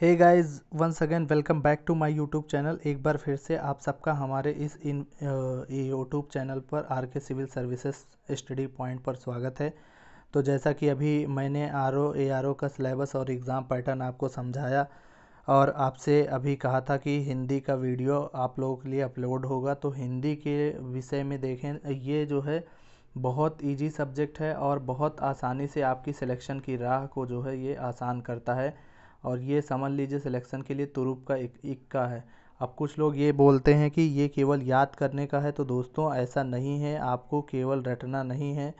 hey guys once again welcome back to my YouTube channel एक बार फिर से आप सबका हमारे इस इन यूट्यूब चैनल पर R K civil services study point पर स्वागत है तो जैसा कि अभी मैंने आर ओ ए आर ओ का सिलेबस और एग्ज़ाम पैटर्न आपको समझाया और आपसे अभी कहा था कि हिंदी का वीडियो आप लोगों के लिए अपलोड होगा तो हिंदी के विषय में देखें ये जो है बहुत ईजी सब्जेक्ट है और बहुत आसानी से आपकी सिलेक्शन की राह को जो है ये आसान करता है और ये समझ लीजिए सिलेक्शन के लिए तुरुप का एक इक्का है अब कुछ लोग ये बोलते हैं कि ये केवल याद करने का है तो दोस्तों ऐसा नहीं है आपको केवल रटना नहीं है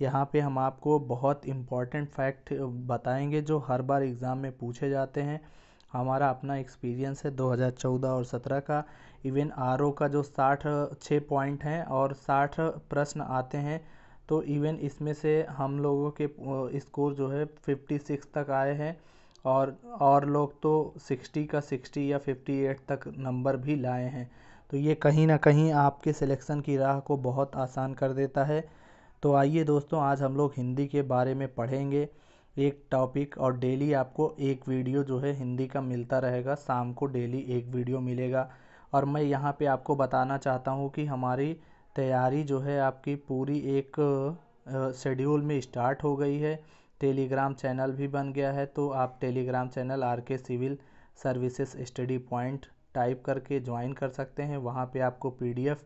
यहाँ पे हम आपको बहुत इम्पॉर्टेंट फैक्ट बताएंगे जो हर बार एग्ज़ाम में पूछे जाते हैं हमारा अपना एक्सपीरियंस है 2014 और 17 का इवन आर का जो 60 छः पॉइंट हैं और 60 प्रश्न आते हैं तो इवन इसमें से हम लोगों के स्कोर जो है 56 तक आए हैं और और लोग तो सिक्सटी का सिक्सटी या फिफ्टी एट तक नंबर भी लाए हैं तो ये कहीं ना कहीं आपके सिलेक्शन की राह को बहुत आसान कर देता है तो आइए दोस्तों आज हम लोग हिंदी के बारे में पढ़ेंगे एक टॉपिक और डेली आपको एक वीडियो जो है हिंदी का मिलता रहेगा शाम को डेली एक वीडियो मिलेगा और मैं यहाँ पे आपको बताना चाहता हूँ कि हमारी तैयारी जो है आपकी पूरी एक शेड्यूल में स्टार्ट हो गई है टेलीग्राम चैनल भी बन गया है तो आप Telegram channel R K civil services study point type करके ज्वाइन कर सकते हैं वहाँ पे आपको पीडीएफ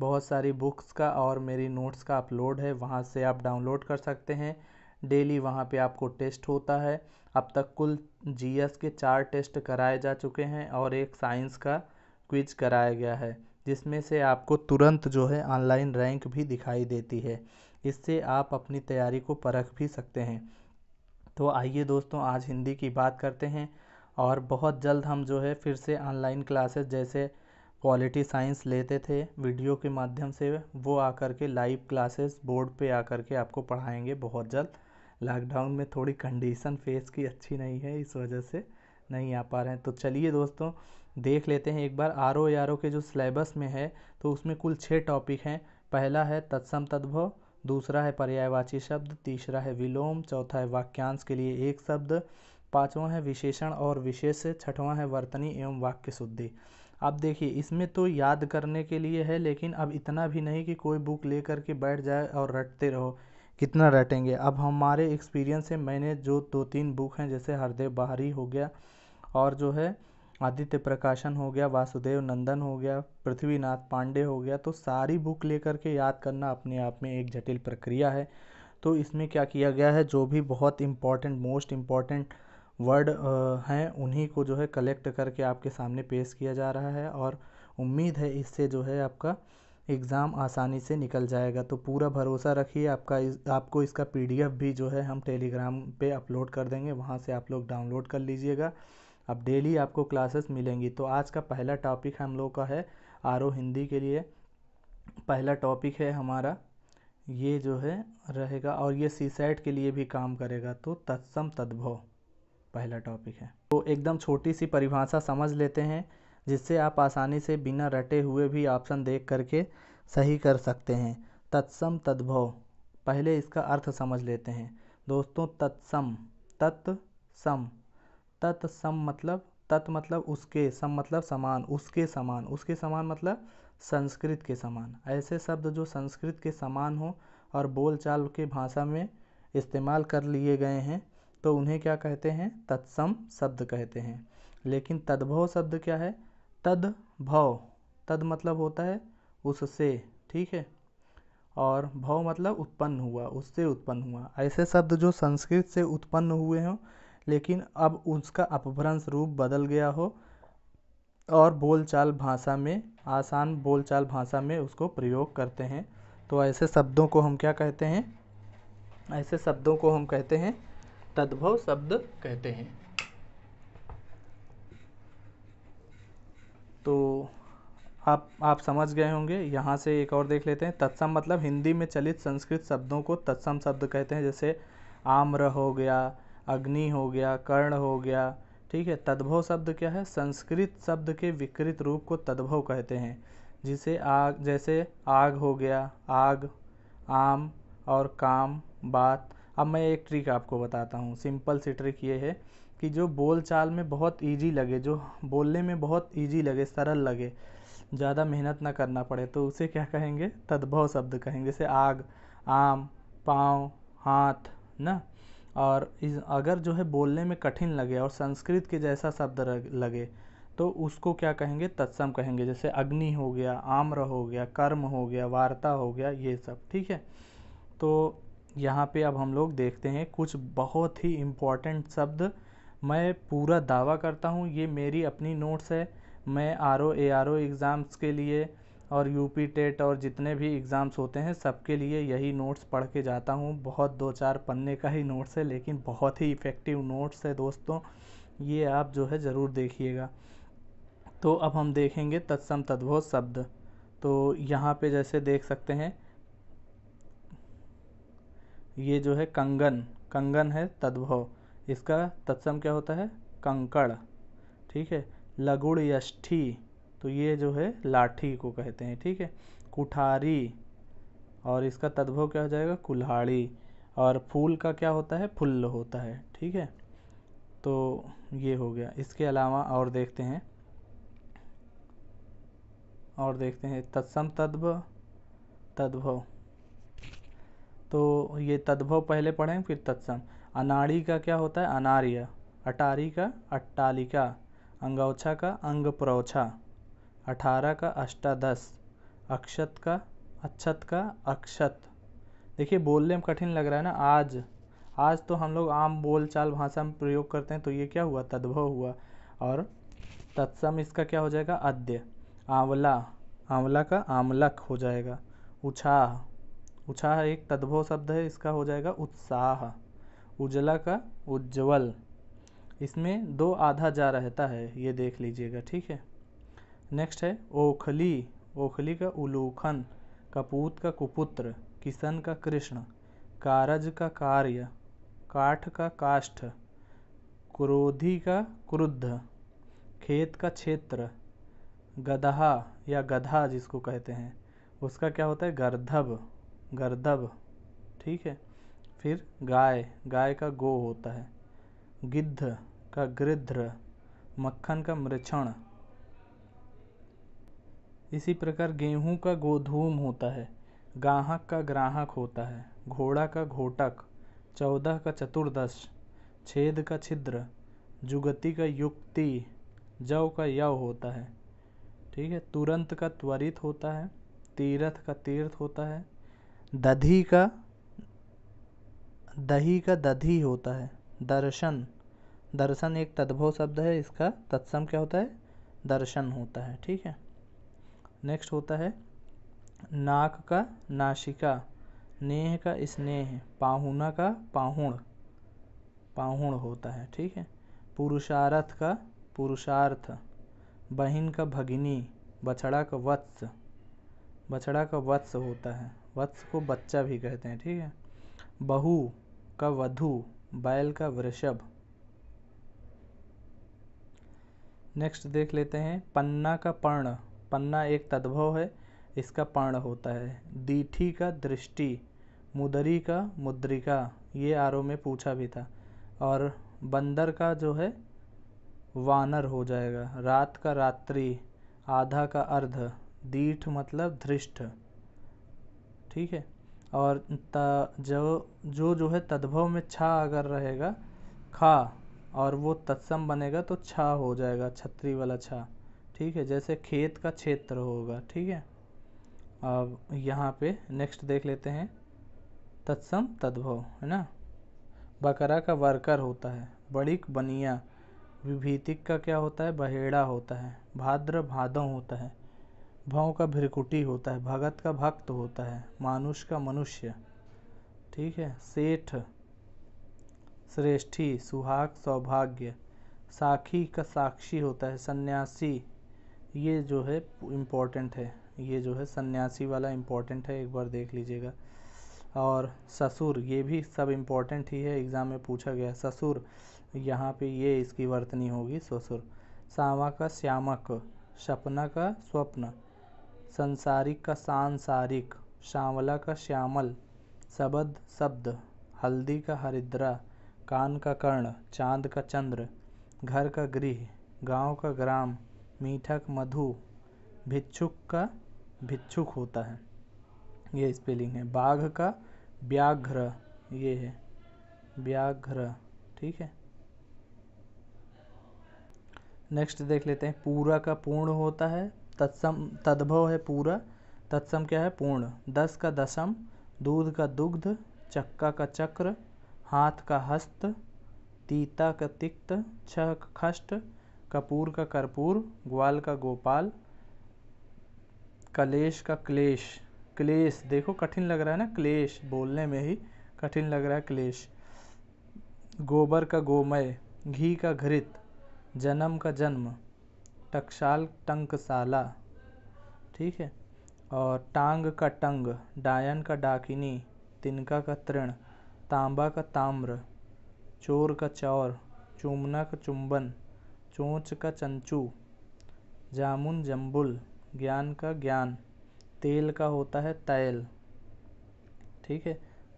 बहुत सारी बुक्स का और मेरी नोट्स का अपलोड है वहाँ से आप डाउनलोड कर सकते हैं डेली वहाँ पे आपको टेस्ट होता है अब तक कुल जीएस के चार टेस्ट कराए जा चुके हैं और एक साइंस का क्विज कराया गया है जिसमें से आपको तुरंत जो है ऑनलाइन रैंक भी दिखाई देती है इससे आप अपनी तैयारी को परख भी सकते हैं तो आइए दोस्तों आज हिंदी की बात करते हैं और बहुत जल्द हम जो है फिर से ऑनलाइन क्लासेस जैसे पॉलिटी साइंस लेते थे वीडियो के माध्यम से वो आकर के लाइव क्लासेस बोर्ड पे आकर के आपको पढ़ाएंगे बहुत जल्द लॉकडाउन में थोड़ी कंडीशन फेस की अच्छी नहीं है इस वजह से नहीं आ पा रहे हैं तो चलिए दोस्तों देख लेते हैं एक बार आर ओ के जो सिलेबस में है तो उसमें कुल छः टॉपिक हैं पहला है तत्सम तद्भव दूसरा है पर्यायवाची शब्द तीसरा है विलोम चौथा है वाक्यांश के लिए एक शब्द पांचवा है विशेषण और विशेष छठवा है वर्तनी एवं वाक्य शुद्धि अब देखिए इसमें तो याद करने के लिए है लेकिन अब इतना भी नहीं कि कोई बुक ले कर के बैठ जाए और रटते रहो कितना रटेंगे अब हमारे एक्सपीरियंस से मैंने जो दो तीन बुक हैं जैसे हरदेव बाहरी हो गया और जो है आदित्य प्रकाशन हो गया वासुदेव नंदन हो गया पृथ्वीनाथ पांडे हो गया तो सारी बुक लेकर के याद करना अपने आप में एक जटिल प्रक्रिया है तो इसमें क्या किया गया है जो भी बहुत इम्पॉर्टेंट मोस्ट इम्पॉर्टेंट वर्ड हैं उन्हीं को जो है कलेक्ट करके आपके सामने पेश किया जा रहा है और उम्मीद है इससे जो है आपका एग्ज़ाम आसानी से निकल जाएगा तो पूरा भरोसा रखिए आपका इस, आपको इसका पीडीएफ भी जो है हम टेलीग्राम पे अपलोड कर देंगे वहाँ से आप लोग डाउनलोड कर लीजिएगा अब डेली आपको क्लासेस मिलेंगी तो आज का पहला टॉपिक हम लोग का है आर हिंदी के लिए पहला टॉपिक है हमारा ये जो है रहेगा और ये सी सेट के लिए भी काम करेगा तो तत्सम तद्भव पहला टॉपिक है तो एकदम छोटी सी परिभाषा समझ लेते हैं जिससे आप आसानी से बिना रटे हुए भी ऑप्शन देख करके सही कर सकते हैं तत्सम तद्भव पहले इसका अर्थ समझ लेते हैं दोस्तों तत्सम तत्सम तत्सम मतलब तत् मतलब उसके सम मतलब समान उसके समान उसके समान मतलब संस्कृत के समान ऐसे शब्द जो संस्कृत के समान हो और बोलचाल के भाषा में इस्तेमाल कर लिए गए हैं तो उन्हें क्या कहते हैं तत्सम शब्द कहते हैं लेकिन तद्भव शब्द क्या है तद्भव तद मतलब होता है उससे ठीक है और भव मतलब उत्पन्न हुआ उससे उत्पन्न हुआ ऐसे शब्द जो संस्कृत से उत्पन्न हुए हों लेकिन अब उसका अपभ्रंश रूप बदल गया हो और बोलचाल भाषा में आसान बोलचाल भाषा में उसको प्रयोग करते हैं तो ऐसे शब्दों को हम क्या कहते हैं ऐसे शब्दों को हम कहते हैं तद्भव शब्द कहते हैं तो आप आप समझ गए होंगे यहाँ से एक और देख लेते हैं तत्सम मतलब हिंदी में चलित संस्कृत शब्दों को तत्सम शब्द कहते हैं जैसे आम्र हो गया अग्नि हो गया कर्ण हो गया ठीक है तद्भव शब्द क्या है संस्कृत शब्द के विकृत रूप को तद्भव कहते हैं जिसे आग जैसे आग हो गया आग आम और काम बात अब मैं एक ट्रिक आपको बताता हूँ सिंपल सी ट्रिक ये है कि जो बोल चाल में बहुत इजी लगे जो बोलने में बहुत इजी लगे सरल लगे ज़्यादा मेहनत ना करना पड़े तो उसे क्या कहेंगे तद्भव शब्द कहेंगे जैसे आग आम पाँव हाथ ना और इस अगर जो है बोलने में कठिन लगे और संस्कृत के जैसा शब्द लगे तो उसको क्या कहेंगे तत्सम कहेंगे जैसे अग्नि हो गया आम्र हो गया कर्म हो गया वार्ता हो गया ये सब ठीक है तो यहाँ पे अब हम लोग देखते हैं कुछ बहुत ही इम्पॉर्टेंट शब्द मैं पूरा दावा करता हूँ ये मेरी अपनी नोट्स है मैं R O A R O exams के लिए और यू पी टेट और जितने भी एग्ज़ाम्स होते हैं सबके लिए यही नोट्स पढ़ के जाता हूँ बहुत दो चार पन्ने का ही नोट्स है लेकिन बहुत ही इफ़ेक्टिव नोट्स है दोस्तों ये आप जो है ज़रूर देखिएगा तो अब हम देखेंगे तत्सम तद्भव शब्द तो यहाँ पे जैसे देख सकते हैं ये जो है कंगन कंगन है तद्भव इसका तत्सम क्या होता है कंकड़ ठीक है लगुड़ यष्ठी तो ये जो है लाठी को कहते हैं ठीक है कुठारी और इसका तद्भव क्या हो जाएगा कुल्हाड़ी और फूल का क्या होता है फुल्ल होता है ठीक है तो ये हो गया इसके अलावा और देखते हैं और देखते हैं तत्सम तद्भ तद्भव तो ये तद्भव पहले पढ़ें फिर तत्सम अनाड़ी का क्या होता है अनार्य अटारी का अट्टालिका अंगौछा का अंग प्रोछा अठारह का अष्टादश अक्षत का अक्षत का अक्षत देखिए बोलने में कठिन लग रहा है ना आज आज तो हम लोग आम बोल चाल भाषा में प्रयोग करते हैं तो ये क्या हुआ तद्भव हुआ और तत्सम इसका क्या हो जाएगा अद्य आंवला आंवला का आमलक हो जाएगा उछाह उछाह एक तद्भव शब्द है इसका हो जाएगा उत्साह उजला का उज्जवल इसमें दो आधा जा रहता है ये देख लीजिएगा ठीक है नेक्स्ट है ओखली ओखली का उलूखन कपूत का कुपुत्र किसन का कृष्ण कारज का कार्य काठ का काष्ठ क्रोधी का क्रुद्ध खेत का क्षेत्र गधा या गधा जिसको कहते हैं उसका क्या होता है गर्धब गर्धब ठीक है फिर गाय गाय का गो होता है गिद्ध का गृध्र मक्खन का मृक्षण इसी प्रकार गेहूँ का गोधूम होता है गाहक का ग्राहक होता है घोड़ा का घोटक चौदह का चतुर्दश छेद का छिद्र जुगति का युक्ति जव का यव होता है ठीक है तुरंत का त्वरित होता है तीर्थ का तीर्थ होता है दधी का दही का दधी होता है दर्शन दर्शन एक तद्भव शब्द है इसका तत्सम क्या होता है दर्शन होता है ठीक है नेक्स्ट होता है नाक का नाशिका नेह का स्नेह पाहुना का पाहुण पाहुण होता है ठीक है पुरुषार्थ का पुरुषार्थ बहन का भगिनी बछड़ा का वत्स बछड़ा का वत्स होता है वत्स को बच्चा भी कहते हैं ठीक है बहू का वधु बैल का वृषभ नेक्स्ट देख लेते हैं पन्ना का पर्ण पन्ना एक तद्भव है इसका पर्ण होता है दीठी का दृष्टि मुदरी का मुद्रिका ये आरओ में पूछा भी था और बंदर का जो है वानर हो जाएगा रात का रात्रि आधा का अर्ध दीठ मतलब धृष्ट ठीक है और जो जो जो है तद्भव में छा अगर रहेगा खा और वो तत्सम बनेगा तो छा हो जाएगा छत्री वाला छा ठीक है जैसे खेत का क्षेत्र होगा ठीक है अब यहाँ पे नेक्स्ट देख लेते हैं तत्सम तद्भव है ना बकरा का वर्कर होता है बड़िक बनिया विभीतिक का क्या होता है बहेड़ा होता है भाद्र भादव होता है भव का भ्रिकुटी होता है भगत का भक्त होता है मानुष का मनुष्य ठीक है सेठ श्रेष्ठी सुहाग सौभाग्य साखी का साक्षी होता है सन्यासी ये जो है इम्पोर्टेंट है ये जो है सन्यासी वाला इम्पोर्टेंट है एक बार देख लीजिएगा और ससुर ये भी सब इम्पोर्टेंट ही है एग्ज़ाम में पूछा गया ससुर यहाँ पे ये इसकी वर्तनी होगी ससुर सामा का श्यामक सपना का स्वप्न संसारिक का सांसारिक श्यामला का श्यामल शबद शब्द हल्दी का हरिद्रा कान का कर्ण चांद का चंद्र घर का गृह गांव का ग्राम मीठक मधु भिक्षुक का भिक्षुक होता है ये स्पेलिंग है बाघ का व्याघ्र ये है व्याघ्र ठीक है नेक्स्ट देख लेते हैं पूरा का पूर्ण होता है तत्सम तद्भव है पूरा तत्सम क्या है पूर्ण दस का दशम दूध का दुग्ध चक्का का चक्र हाथ का हस्त तीता का तिक्त छह खष्ट कपूर का कर्पूर ग्वाल का गोपाल कलेश का क्लेश क्लेश देखो कठिन लग रहा है ना क्लेश बोलने में ही कठिन लग रहा है क्लेश गोबर का गोमय घी का घृत जन्म का जन्म टकसाल टंकसाला ठीक है और टांग का टंग डायन का डाकिनी तिनका का तृण तांबा का ताम्र चोर का चौर चूमना का चुंबन चोंच का चंचू जामुन जम्बुल ज्ञान का ज्ञान तेल का होता है तैल ठीक है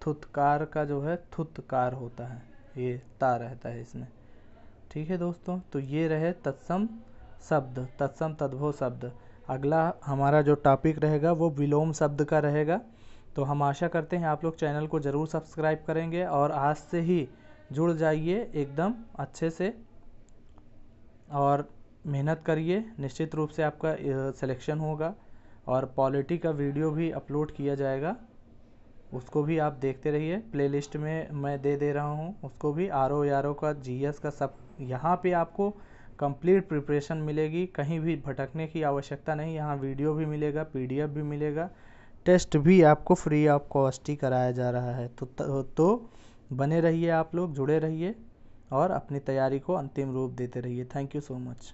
थुतकार का जो है थुतकार होता है ये ता रहता है इसमें ठीक है दोस्तों तो ये रहे तत्सम शब्द तत्सम तद्भव शब्द अगला हमारा जो टॉपिक रहेगा वो विलोम शब्द का रहेगा तो हम आशा करते हैं आप लोग चैनल को ज़रूर सब्सक्राइब करेंगे और आज से ही जुड़ जाइए एकदम अच्छे से और मेहनत करिए निश्चित रूप से आपका सिलेक्शन होगा और पॉलिटी का वीडियो भी अपलोड किया जाएगा उसको भी आप देखते रहिए प्लेलिस्ट में मैं दे दे रहा हूँ उसको भी आर ओ आर ओ का जी एस का सब यहाँ पे आपको कंप्लीट प्रिपरेशन मिलेगी कहीं भी भटकने की आवश्यकता नहीं यहाँ वीडियो भी मिलेगा पीडीएफ भी मिलेगा टेस्ट भी आपको फ्री ऑफ कॉस्ट ही कराया जा रहा है तो तो बने रहिए आप लोग जुड़े रहिए और अपनी तैयारी को अंतिम रूप देते रहिए थैंक यू सो मच